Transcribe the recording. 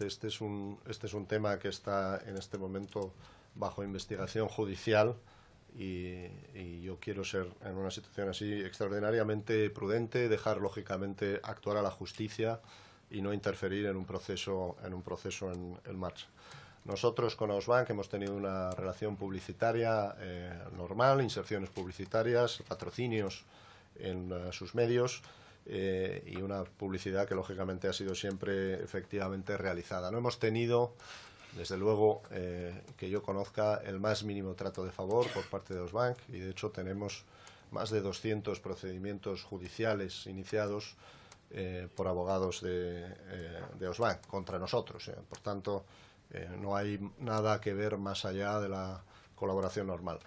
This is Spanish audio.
Este es, un, este es un tema que está en este momento bajo investigación judicial y, yo quiero ser en una situación así extraordinariamente prudente, dejar lógicamente actuar a la justicia y no interferir en un proceso en, un proceso en, marcha. Nosotros con Ausbank hemos tenido una relación publicitaria eh, normal, inserciones publicitarias, patrocinios en eh, sus medios. Eh, y una publicidad que lógicamente ha sido siempre efectivamente realizada. No hemos tenido, desde luego, eh, que yo conozca el más mínimo trato de favor por parte de Osbank y de hecho tenemos más de 200 procedimientos judiciales iniciados eh, por abogados de, de Osbank contra nosotros. Por tanto, no hay nada que ver más allá de la colaboración normal.